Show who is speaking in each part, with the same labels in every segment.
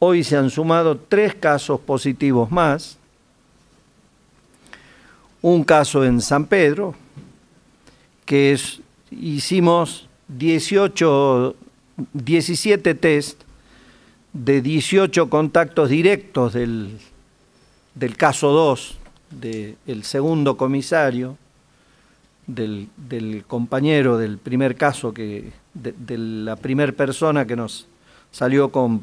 Speaker 1: Hoy se han sumado tres casos positivos más, un caso en San Pedro, que es, hicimos 17 test de 18 contactos directos del, caso 2, del segundo comisario, del, compañero del primer caso, que, de la primera persona que nos salió con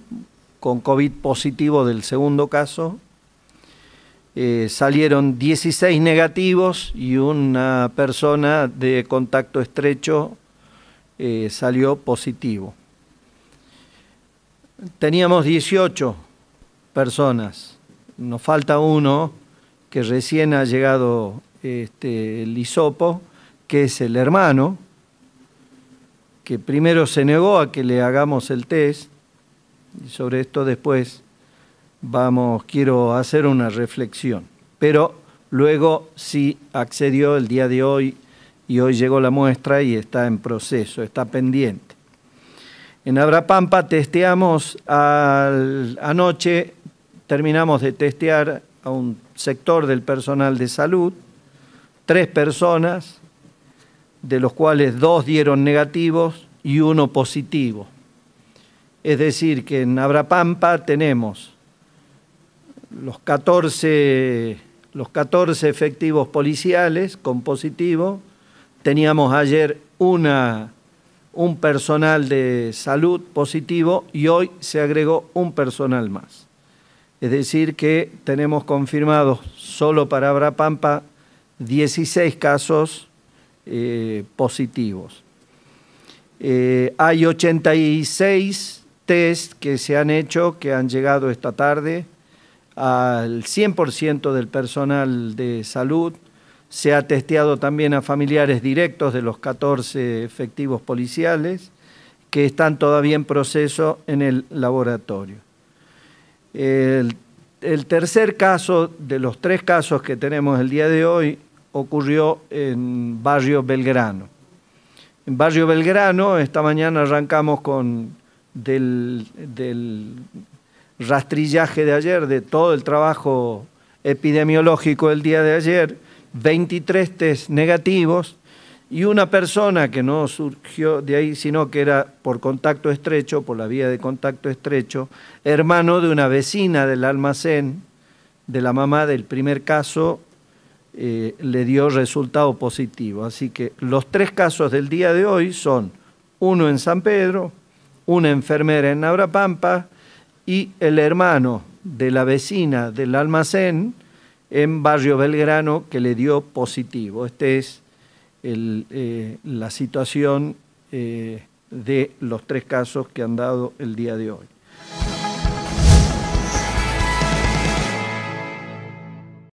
Speaker 1: con COVID positivo del segundo caso. Eh, salieron 16 negativos y una persona de contacto estrecho eh, salió positivo. Teníamos 18 personas, nos falta uno que recién ha llegado este, el hisopo, que es el hermano, que primero se negó a que le hagamos el test sobre esto después vamos, quiero hacer una reflexión. Pero luego sí accedió el día de hoy y hoy llegó la muestra y está en proceso, está pendiente. En Abrapampa testeamos anoche, terminamos de testear a un sector del personal de salud, tres personas, de los cuales dos dieron negativos y uno positivo. Es decir, que en Abrapampa tenemos los 14, los 14 efectivos policiales con positivo. Teníamos ayer una, un personal de salud positivo y hoy se agregó un personal más. Es decir, que tenemos confirmados solo para Abrapampa 16 casos eh, positivos. Eh, hay 86 test que se han hecho, que han llegado esta tarde al 100% del personal de salud. Se ha testeado también a familiares directos de los 14 efectivos policiales que están todavía en proceso en el laboratorio. El, tercer caso de los tres casos que tenemos el día de hoy ocurrió en Barrio Belgrano. En Barrio Belgrano, esta mañana arrancamos con del, del rastrillaje de ayer, de todo el trabajo epidemiológico del día de ayer, 23 test negativos y una persona que no surgió de ahí, sino que era por contacto estrecho, por la vía de contacto estrecho, hermano de una vecina del almacén, de la mamá del primer caso, eh, le dio resultado positivo. Así que los tres casos del día de hoy son uno en San Pedro, una enfermera en Pampa y el hermano de la vecina del almacén en Barrio Belgrano que le dio positivo. Esta es eh, la situación eh, de los tres casos que han dado el día de hoy.